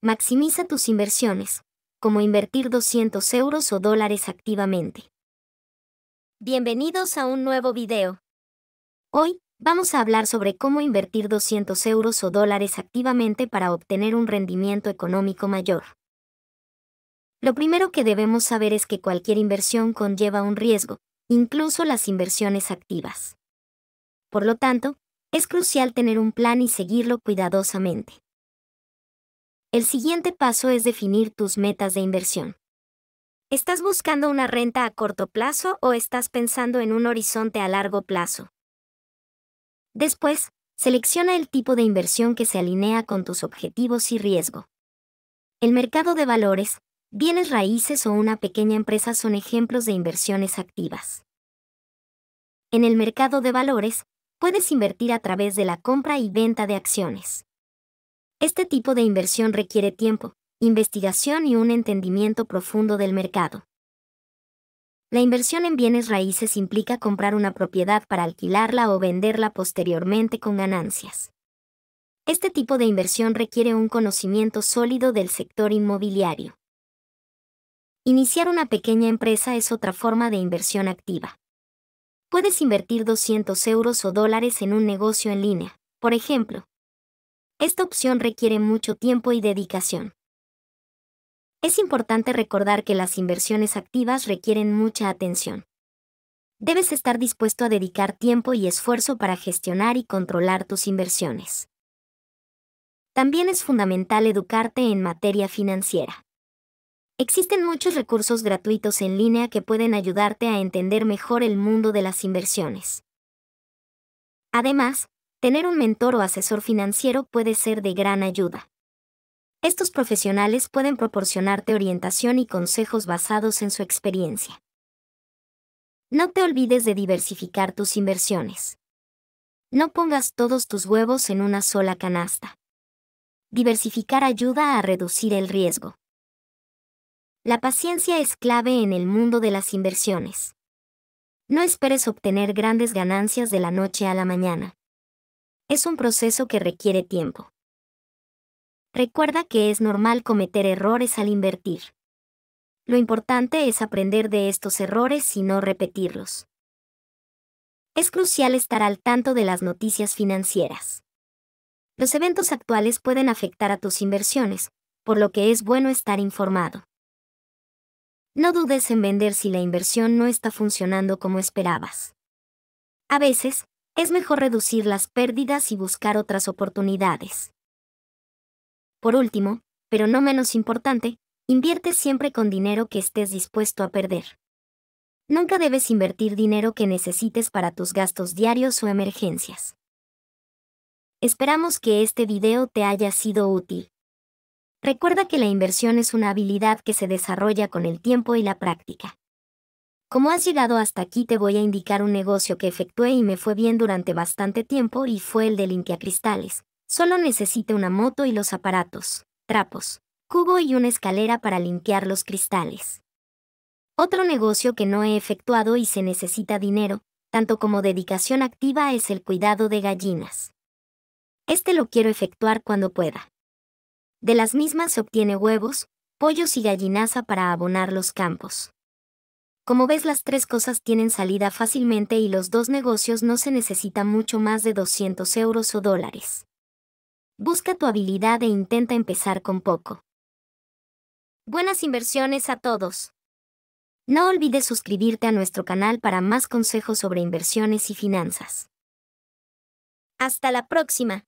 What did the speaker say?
Maximiza tus inversiones, como invertir 200 euros o dólares activamente. Bienvenidos a un nuevo video. Hoy, vamos a hablar sobre cómo invertir 200 euros o dólares activamente para obtener un rendimiento económico mayor. Lo primero que debemos saber es que cualquier inversión conlleva un riesgo, incluso las inversiones activas. Por lo tanto, es crucial tener un plan y seguirlo cuidadosamente. El siguiente paso es definir tus metas de inversión. ¿Estás buscando una renta a corto plazo o estás pensando en un horizonte a largo plazo? Después, selecciona el tipo de inversión que se alinea con tus objetivos y riesgo. El mercado de valores, bienes raíces o una pequeña empresa son ejemplos de inversiones activas. En el mercado de valores, puedes invertir a través de la compra y venta de acciones. Este tipo de inversión requiere tiempo, investigación y un entendimiento profundo del mercado. La inversión en bienes raíces implica comprar una propiedad para alquilarla o venderla posteriormente con ganancias. Este tipo de inversión requiere un conocimiento sólido del sector inmobiliario. Iniciar una pequeña empresa es otra forma de inversión activa. Puedes invertir 200 euros o dólares en un negocio en línea, por ejemplo, esta opción requiere mucho tiempo y dedicación. Es importante recordar que las inversiones activas requieren mucha atención. Debes estar dispuesto a dedicar tiempo y esfuerzo para gestionar y controlar tus inversiones. También es fundamental educarte en materia financiera. Existen muchos recursos gratuitos en línea que pueden ayudarte a entender mejor el mundo de las inversiones. Además, tener un mentor o asesor financiero puede ser de gran ayuda. Estos profesionales pueden proporcionarte orientación y consejos basados en su experiencia. No te olvides de diversificar tus inversiones. No pongas todos tus huevos en una sola canasta. Diversificar ayuda a reducir el riesgo. La paciencia es clave en el mundo de las inversiones. No esperes obtener grandes ganancias de la noche a la mañana es un proceso que requiere tiempo. Recuerda que es normal cometer errores al invertir. Lo importante es aprender de estos errores y no repetirlos. Es crucial estar al tanto de las noticias financieras. Los eventos actuales pueden afectar a tus inversiones, por lo que es bueno estar informado. No dudes en vender si la inversión no está funcionando como esperabas. A veces, es mejor reducir las pérdidas y buscar otras oportunidades. Por último, pero no menos importante, invierte siempre con dinero que estés dispuesto a perder. Nunca debes invertir dinero que necesites para tus gastos diarios o emergencias. Esperamos que este video te haya sido útil. Recuerda que la inversión es una habilidad que se desarrolla con el tiempo y la práctica. Como has llegado hasta aquí te voy a indicar un negocio que efectué y me fue bien durante bastante tiempo y fue el de cristales. Solo necesite una moto y los aparatos, trapos, cubo y una escalera para limpiar los cristales. Otro negocio que no he efectuado y se necesita dinero, tanto como dedicación activa, es el cuidado de gallinas. Este lo quiero efectuar cuando pueda. De las mismas se obtiene huevos, pollos y gallinaza para abonar los campos. Como ves las tres cosas tienen salida fácilmente y los dos negocios no se necesitan mucho más de 200 euros o dólares. Busca tu habilidad e intenta empezar con poco. Buenas inversiones a todos. No olvides suscribirte a nuestro canal para más consejos sobre inversiones y finanzas. Hasta la próxima.